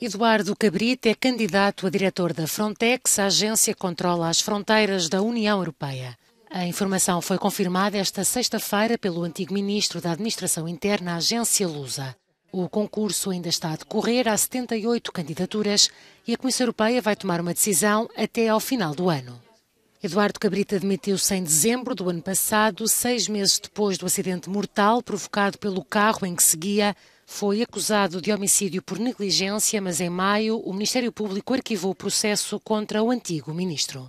Eduardo Cabrita é candidato a diretor da Frontex, a agência que controla as fronteiras da União Europeia. A informação foi confirmada esta sexta-feira pelo antigo ministro da Administração Interna, a agência Lusa. O concurso ainda está a decorrer, há 78 candidaturas e a Comissão Europeia vai tomar uma decisão até ao final do ano. Eduardo Cabrita demitiu-se em dezembro do ano passado, seis meses depois do acidente mortal provocado pelo carro em que seguia, foi acusado de homicídio por negligência, mas em maio o Ministério Público arquivou o processo contra o antigo ministro.